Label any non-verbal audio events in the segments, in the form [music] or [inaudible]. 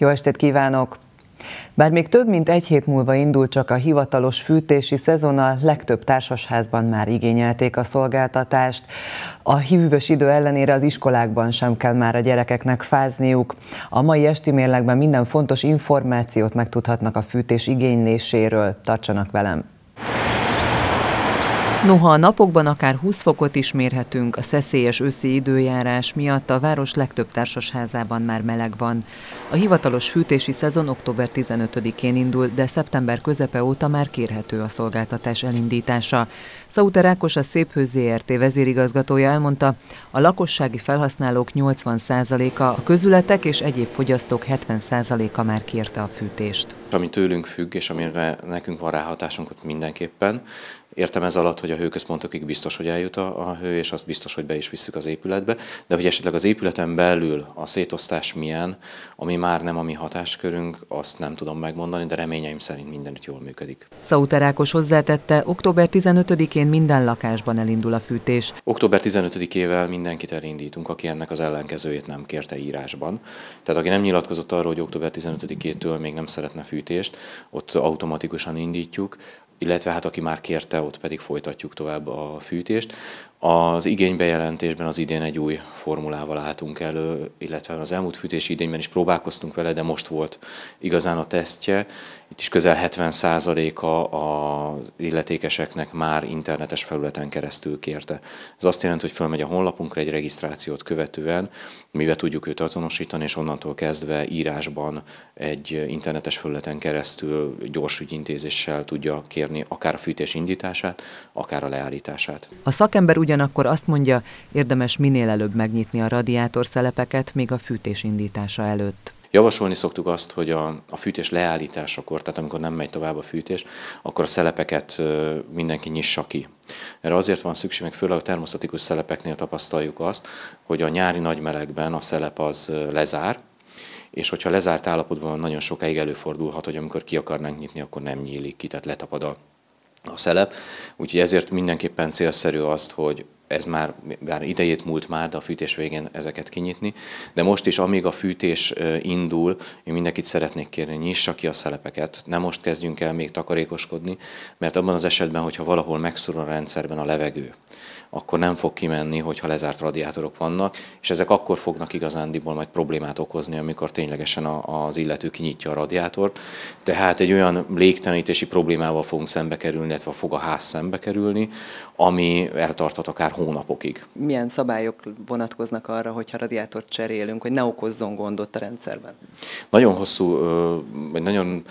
Jó estét kívánok! Bár még több mint egy hét múlva indul csak a hivatalos fűtési szezon, a legtöbb társasházban már igényelték a szolgáltatást. A hűvös idő ellenére az iskolákban sem kell már a gyerekeknek fázniuk. A mai esti mérlegben minden fontos információt megtudhatnak a fűtés igényléséről. Tartsanak velem! Noha a napokban akár 20 fokot is mérhetünk, a szeszélyes őszi időjárás miatt a város legtöbb társasházában már meleg van. A hivatalos fűtési szezon október 15-én indul, de szeptember közepe óta már kérhető a szolgáltatás elindítása. Szauter Ákos a Széphőz ZRT vezérigazgatója elmondta, a lakossági felhasználók 80%-a, a közületek és egyéb fogyasztók 70%-a már kérte a fűtést. Ami tőlünk függ, és amire nekünk van ráhatásunk, ott mindenképpen Értem ez alatt, hogy a hőközpontokig biztos, hogy eljut a, a hő, és azt biztos, hogy be is visszük az épületbe, de hogy esetleg az épületen belül a szétosztás milyen, ami már nem a mi hatáskörünk, azt nem tudom megmondani, de reményeim szerint mindenütt jól működik. Szauter Ákos hozzátette, október 15-én minden lakásban elindul a fűtés. Október 15-ével mindenkit elindítunk, aki ennek az ellenkezőjét nem kérte írásban. Tehát aki nem nyilatkozott arról, hogy október 15-től még nem szeretne fűtést, ott automatikusan indítjuk illetve hát aki már kérte, ott pedig folytatjuk tovább a fűtést. Az igénybejelentésben az idén egy új formulával álltunk elő, illetve az elmúlt fűtési idényben is próbálkoztunk vele, de most volt igazán a tesztje. Itt is közel 70%-a az illetékeseknek már internetes felületen keresztül kérte. Ez azt jelenti, hogy fölmegy a honlapunkra egy regisztrációt követően, mivel tudjuk őt azonosítani, és onnantól kezdve írásban egy internetes felületen keresztül gyors ügyintézéssel tudja kérni akár a fűtés indítását, akár a leállítását. A szakember úgy ugyanakkor azt mondja, érdemes minél előbb megnyitni a radiátor szelepeket, még a fűtés indítása előtt. Javasolni szoktuk azt, hogy a, a fűtés leállításakor, tehát amikor nem megy tovább a fűtés, akkor a szelepeket mindenki nyissa ki. Erre azért van szükség, meg főleg a termosztatikus szelepeknél tapasztaljuk azt, hogy a nyári nagy melegben a szelep az lezár, és hogyha lezárt állapotban van, nagyon sokáig előfordulhat, hogy amikor ki akarnánk nyitni, akkor nem nyílik ki, tehát letapad a a szelep, úgyhogy ezért mindenképpen célszerű azt, hogy ez már, bár idejét múlt már, de a fűtés végén ezeket kinyitni. De most is, amíg a fűtés indul, én mindenkit szeretnék kérni, nyissa ki a szelepeket. Nem most kezdjünk el még takarékoskodni, mert abban az esetben, hogyha valahol megszorul a rendszerben a levegő, akkor nem fog kimenni, hogyha lezárt radiátorok vannak, és ezek akkor fognak igazándiból majd problémát okozni, amikor ténylegesen az illető kinyitja a radiátort. Tehát egy olyan légtelenítési problémával fogunk szembe kerülni, illetve fog a ház szembe kerülni, ami eltarthat akár hónapokig. Milyen szabályok vonatkoznak arra, hogyha radiátort cserélünk, hogy ne okozzon gondot a rendszerben? Nagyon hosszú, vagy nagyon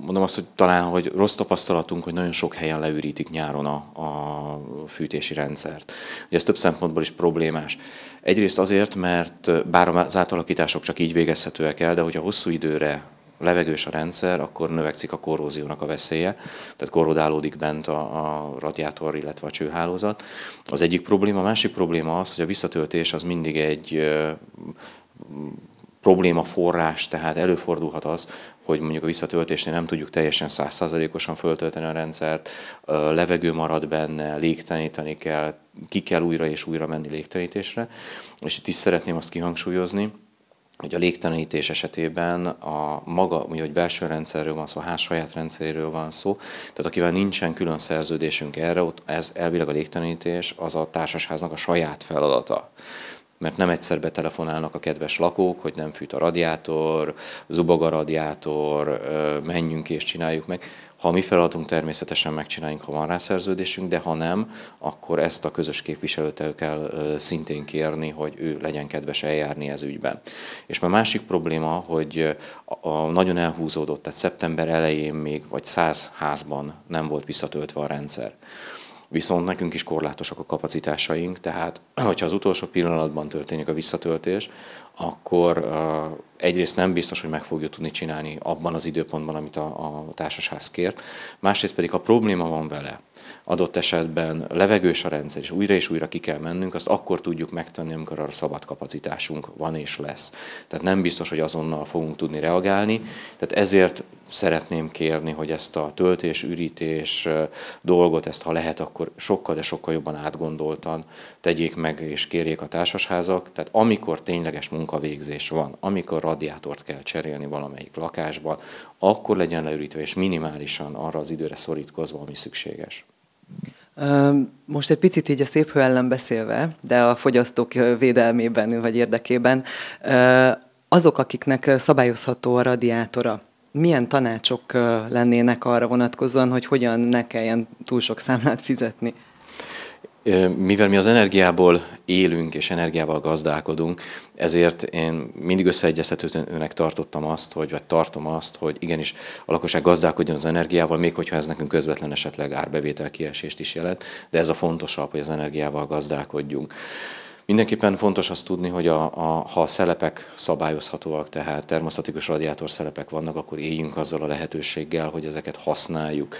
mondom azt, hogy talán, hogy rossz tapasztalatunk, hogy nagyon sok helyen leürítik nyáron a, a fűtési rendszert. Ugye ez több szempontból is problémás. Egyrészt azért, mert bár az átalakítások csak így végezhetőek el, de hogyha hosszú időre levegős a rendszer, akkor növekszik a korróziónak a veszélye, tehát korrodálódik bent a, a radiátor, illetve a csőhálózat. Az egyik probléma, a másik probléma az, hogy a visszatöltés az mindig egy probléma forrás, tehát előfordulhat az, hogy mondjuk a visszatöltésnél nem tudjuk teljesen százszázalékosan föltölteni a rendszert, levegő marad benne, légteníteni kell, ki kell újra és újra menni légtenítésre. És itt is szeretném azt kihangsúlyozni, hogy a légtelenítés esetében a maga, ugye, hogy belső rendszerről van szó, a ház saját rendszeréről van szó, tehát akivel nincsen külön szerződésünk erre, ott ez elvileg a légtelenítés az a társasháznak a saját feladata mert nem egyszer betelefonálnak a kedves lakók, hogy nem fűt a radiátor, zubog a radiátor, menjünk és csináljuk meg, ha mi feladatunk természetesen megcsináljuk, ha van rá szerződésünk, de ha nem, akkor ezt a közös képviselőtel kell szintén kérni, hogy ő legyen kedves eljárni ez ügyben. És a másik probléma, hogy a nagyon elhúzódott, tehát szeptember elején még vagy száz házban nem volt visszatöltve a rendszer viszont nekünk is korlátosak a kapacitásaink, tehát [clears throat] hogyha az utolsó pillanatban történik a visszatöltés, akkor egyrészt nem biztos, hogy meg fogjuk tudni csinálni abban az időpontban, amit a, a társasház kért, másrészt pedig, ha probléma van vele, adott esetben levegős a rendszer, és újra és újra ki kell mennünk, azt akkor tudjuk megtenni, amikor arra szabad kapacitásunk van és lesz. Tehát nem biztos, hogy azonnal fogunk tudni reagálni, tehát ezért szeretném kérni, hogy ezt a töltés, ürítés dolgot, ezt ha lehet, akkor sokkal, de sokkal jobban átgondoltan tegyék meg és kérjék a társasházak. Tehát amikor tényleges munkavégzés van, amikor radiátort kell cserélni valamelyik lakásban, akkor legyen leürítve és minimálisan arra az időre szorítkozva, ami szükséges. Most egy picit így a szép hő ellen beszélve, de a fogyasztók védelmében vagy érdekében, azok, akiknek szabályozható a radiátora, milyen tanácsok lennének arra vonatkozóan, hogy hogyan ne kelljen túl sok számlát fizetni? mivel mi az energiából élünk és energiával gazdálkodunk, ezért én mindig összeegyeztetőnek tartottam azt, hogy, vagy tartom azt, hogy igenis a lakosság gazdálkodjon az energiával, még hogyha ez nekünk közvetlen esetleg árbevétel kiesést is jelent, de ez a fontosabb, hogy az energiával gazdálkodjunk. Mindenképpen fontos azt tudni, hogy a, a, ha a szelepek szabályozhatóak, tehát termosztatikus radiátor szelepek vannak, akkor éljünk azzal a lehetőséggel, hogy ezeket használjuk.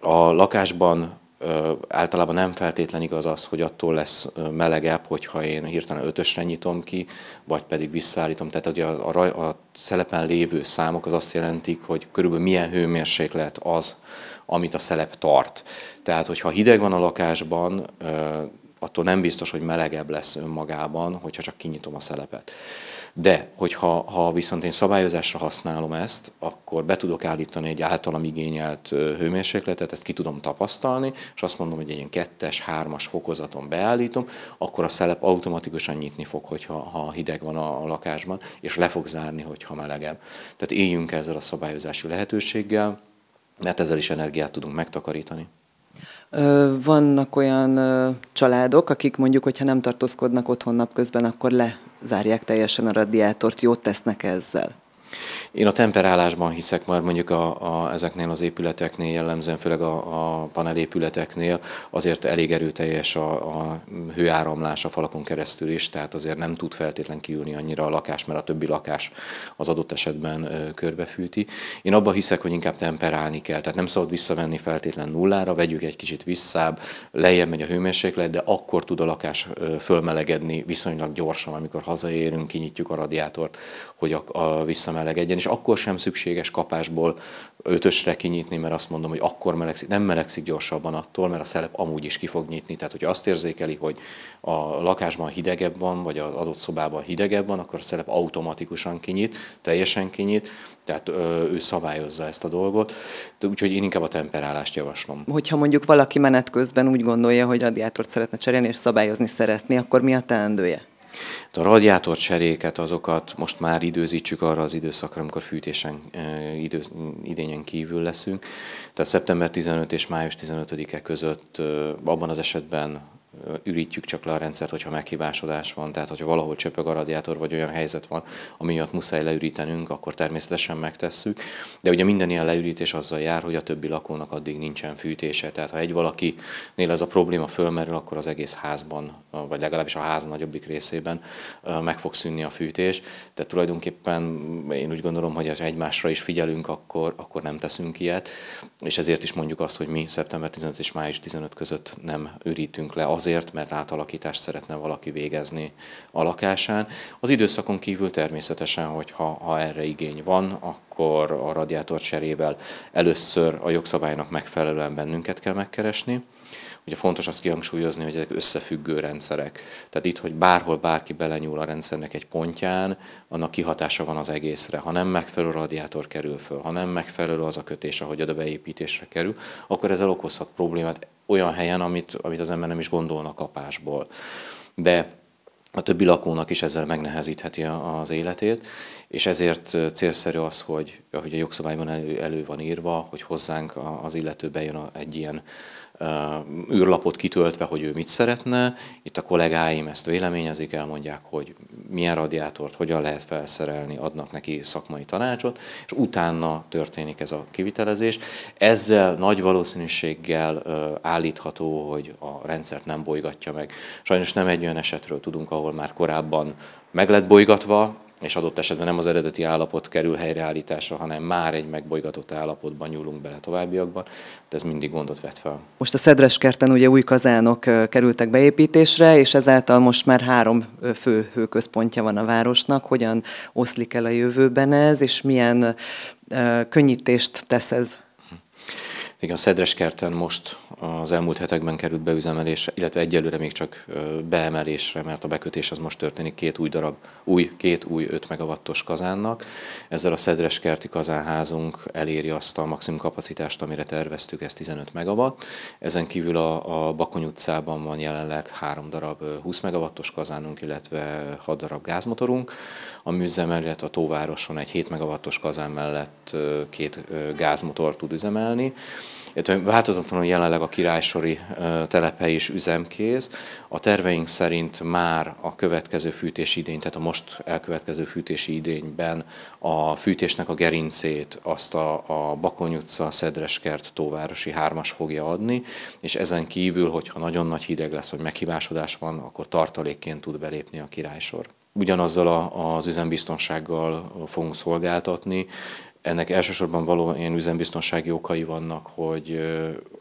A lakásban általában nem feltétlen igaz az, hogy attól lesz melegebb, hogyha én hirtelen ötösre nyitom ki, vagy pedig visszaállítom. Tehát ugye a, a, a szelepen lévő számok az azt jelentik, hogy körülbelül milyen hőmérséklet az, amit a szelep tart. Tehát, hogyha hideg van a lakásban, attól nem biztos, hogy melegebb lesz önmagában, hogyha csak kinyitom a szelepet. De hogyha ha viszont én szabályozásra használom ezt, akkor be tudok állítani egy általam igényelt hőmérsékletet, ezt ki tudom tapasztalni, és azt mondom, hogy egy ilyen kettes, hármas fokozaton beállítom, akkor a szelep automatikusan nyitni fog, hogyha ha hideg van a, lakásban, és le fog zárni, hogyha melegebb. Tehát éljünk ezzel a szabályozási lehetőséggel, mert ezzel is energiát tudunk megtakarítani. Vannak olyan családok, akik mondjuk, hogyha nem tartózkodnak otthon napközben, akkor lezárják teljesen a radiátort, jót tesznek ezzel. Én a temperálásban hiszek már mondjuk a, a, ezeknél az épületeknél, jellemzően főleg a, a panelépületeknél, azért elég erőteljes a, a hőáramlás a falakon keresztül is, tehát azért nem tud feltétlen kiülni annyira a lakás, mert a többi lakás az adott esetben ö, körbefűti. Én abban hiszek, hogy inkább temperálni kell, tehát nem szabad visszavenni feltétlen nullára, vegyük egy kicsit visszább, lejjebb megy a hőmérséklet, de akkor tud a lakás fölmelegedni viszonylag gyorsan, amikor hazaérünk, kinyitjuk a radiátort, hogy a, a visszamelegedni melegedjen, és akkor sem szükséges kapásból ötösre kinyitni, mert azt mondom, hogy akkor melegszik, nem melegszik gyorsabban attól, mert a szelep amúgy is ki fog nyitni. Tehát, hogy azt érzékeli, hogy a lakásban hidegebb van, vagy az adott szobában hidegebb van, akkor a szelep automatikusan kinyit, teljesen kinyit, tehát ő szabályozza ezt a dolgot. úgyhogy én inkább a temperálást javaslom. Hogyha mondjuk valaki menet közben úgy gondolja, hogy radiátort szeretne cserélni és szabályozni szeretné, akkor mi a teendője? A radiátorcseréket, azokat most már időzítsük arra az időszakra, amikor fűtésen idő, idényen kívül leszünk. Tehát szeptember 15 és május 15-e között abban az esetben, ürítjük csak le a rendszert, hogyha meghibásodás van, tehát hogyha valahol csöpög a radiátor, vagy olyan helyzet van, ami miatt muszáj leürítenünk, akkor természetesen megtesszük. De ugye minden ilyen leürítés azzal jár, hogy a többi lakónak addig nincsen fűtése, tehát ha egy valakinél ez a probléma fölmerül, akkor az egész házban, vagy legalábbis a ház nagyobbik részében meg fog szűnni a fűtés. Tehát tulajdonképpen én úgy gondolom, hogy ha egymásra is figyelünk, akkor, akkor nem teszünk ilyet, és ezért is mondjuk azt, hogy mi szeptember 15 és május 15 között nem ürítünk le az azért, mert átalakítást szeretne valaki végezni a lakásán. Az időszakon kívül természetesen, hogyha ha erre igény van, akkor a radiátor cserével először a jogszabálynak megfelelően bennünket kell megkeresni. Ugye fontos azt kihangsúlyozni, hogy ezek összefüggő rendszerek. Tehát itt, hogy bárhol bárki belenyúl a rendszernek egy pontján, annak kihatása van az egészre. Ha nem megfelelő radiátor kerül föl, ha nem megfelelő az a kötés, ahogy a beépítésre kerül, akkor ezzel okozhat problémát olyan helyen, amit, amit az ember nem is gondolna kapásból. De a többi lakónak is ezzel megnehezítheti az életét, és ezért célszerű az, hogy ahogy a jogszabályban elő, elő van írva, hogy hozzánk az illető bejön egy ilyen űrlapot kitöltve, hogy ő mit szeretne. Itt a kollégáim ezt véleményezik, elmondják, hogy milyen radiátort hogyan lehet felszerelni, adnak neki szakmai tanácsot, és utána történik ez a kivitelezés. Ezzel nagy valószínűséggel állítható, hogy a rendszert nem bolygatja meg. Sajnos nem egy olyan esetről tudunk, ahol már korábban meg lett bolygatva, és adott esetben nem az eredeti állapot kerül helyreállításra, hanem már egy megbolygatott állapotban nyúlunk bele továbbiakban, de ez mindig gondot vet fel. Most a Szedres kerten ugye új kazánok kerültek beépítésre, és ezáltal most már három fő hőközpontja van a városnak. Hogyan oszlik el a jövőben ez, és milyen könnyítést tesz ez igen, Szedreskerten most az elmúlt hetekben került beüzemelésre, illetve egyelőre még csak beemelésre, mert a bekötés az most történik két új darab, új, két új 5 megawattos kazánnak. Ezzel a Szedreskerti kazánházunk eléri azt a maximum kapacitást, amire terveztük, ez 15 megawatt. Ezen kívül a, a Bakony utcában van jelenleg három darab 20 megawattos kazánunk, illetve 6 darab gázmotorunk. A műzemel, illetve a Tóvároson egy 7 megawattos kazán mellett két gázmotor tud üzemelni illetve változatlanul jelenleg a királysori telepe is üzemkész. A terveink szerint már a következő fűtési idény, tehát a most elkövetkező fűtési idényben a fűtésnek a gerincét azt a, a Bakony utca, Szedreskert, Tóvárosi hármas fogja adni, és ezen kívül, hogyha nagyon nagy hideg lesz, vagy meghibásodás van, akkor tartalékként tud belépni a királysor ugyanazzal az üzembiztonsággal fogunk szolgáltatni, ennek elsősorban való ilyen üzembiztonsági okai vannak, hogy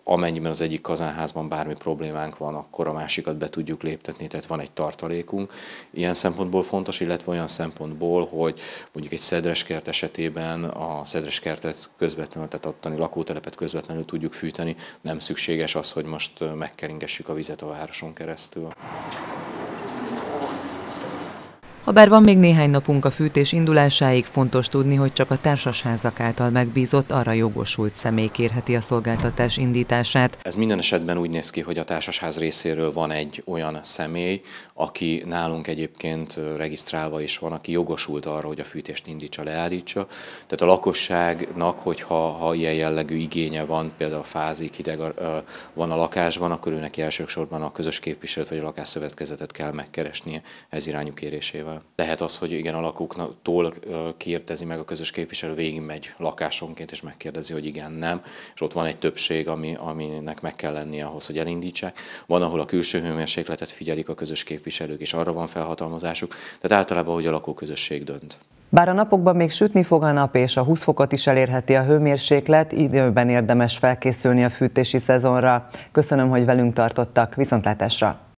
amennyiben az egyik kazánházban bármi problémánk van, akkor a másikat be tudjuk léptetni, tehát van egy tartalékunk. Ilyen szempontból fontos, illetve olyan szempontból, hogy mondjuk egy szedreskert esetében a szedreskertet közvetlenül, tehát ottani lakótelepet közvetlenül tudjuk fűteni, nem szükséges az, hogy most megkeringessük a vizet a városon keresztül. Habár van még néhány napunk a fűtés indulásáig, fontos tudni, hogy csak a társasházak által megbízott, arra jogosult személy kérheti a szolgáltatás indítását. Ez minden esetben úgy néz ki, hogy a társasház részéről van egy olyan személy, aki nálunk egyébként regisztrálva is van, aki jogosult arra, hogy a fűtést indítsa, leállítsa. Tehát a lakosságnak, hogyha ha ilyen jellegű igénye van, például fázik, hideg van a lakásban, akkor őnek elsősorban a közös képviselőt vagy a lakásszövetkezetet kell megkeresnie ez irányú kérésével. Lehet az, hogy igen, a lakóktól kérdezi meg a közös képviselő, végigmegy lakásonként, és megkérdezi, hogy igen, nem, és ott van egy többség, ami, aminek meg kell lennie ahhoz, hogy elindítsák. Van, ahol a külső hőmérsékletet figyelik a közös képviselők, és arra van felhatalmazásuk, tehát általában, hogy a lakóközösség dönt. Bár a napokban még sütni fog a nap, és a 20 fokot is elérheti a hőmérséklet, időben érdemes felkészülni a fűtési szezonra. Köszönöm, hogy velünk tartottak. Viszontlátásra!